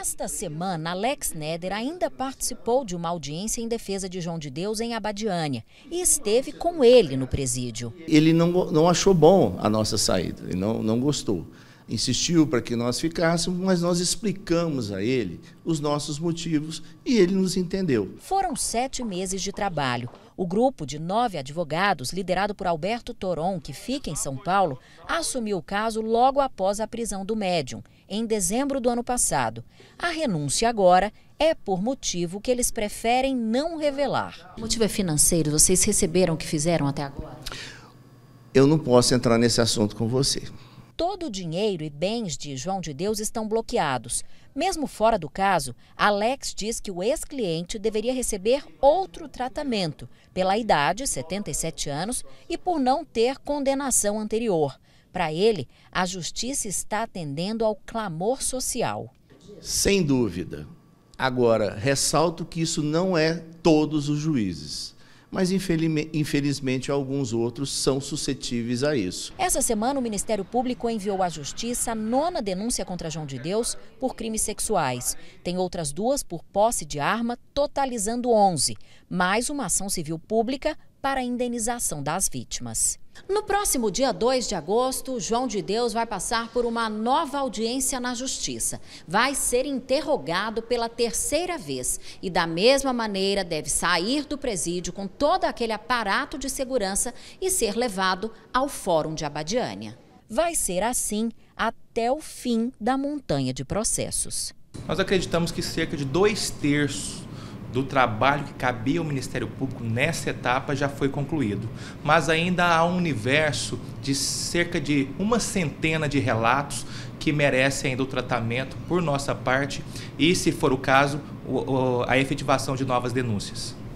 Esta semana, Alex Neder ainda participou de uma audiência em defesa de João de Deus em Abadiânia e esteve com ele no presídio. Ele não, não achou bom a nossa saída, ele não, não gostou insistiu para que nós ficássemos, mas nós explicamos a ele os nossos motivos e ele nos entendeu. Foram sete meses de trabalho. O grupo de nove advogados, liderado por Alberto Toron, que fica em São Paulo, assumiu o caso logo após a prisão do médium, em dezembro do ano passado. A renúncia agora é por motivo que eles preferem não revelar. O motivo é financeiro. Vocês receberam o que fizeram até agora? Eu não posso entrar nesse assunto com você. Todo o dinheiro e bens de João de Deus estão bloqueados. Mesmo fora do caso, Alex diz que o ex-cliente deveria receber outro tratamento, pela idade, 77 anos, e por não ter condenação anterior. Para ele, a justiça está atendendo ao clamor social. Sem dúvida. Agora, ressalto que isso não é todos os juízes mas infelizmente alguns outros são suscetíveis a isso. Essa semana, o Ministério Público enviou à Justiça a nona denúncia contra João de Deus por crimes sexuais. Tem outras duas por posse de arma, totalizando 11, mais uma ação civil pública para a indenização das vítimas. No próximo dia 2 de agosto, João de Deus vai passar por uma nova audiência na Justiça. Vai ser interrogado pela terceira vez e, da mesma maneira, deve sair do presídio com todo aquele aparato de segurança e ser levado ao Fórum de Abadiânia. Vai ser assim até o fim da montanha de processos. Nós acreditamos que cerca de dois terços do trabalho que cabia ao Ministério Público nessa etapa já foi concluído. Mas ainda há um universo de cerca de uma centena de relatos que merecem ainda o tratamento por nossa parte e, se for o caso, a efetivação de novas denúncias.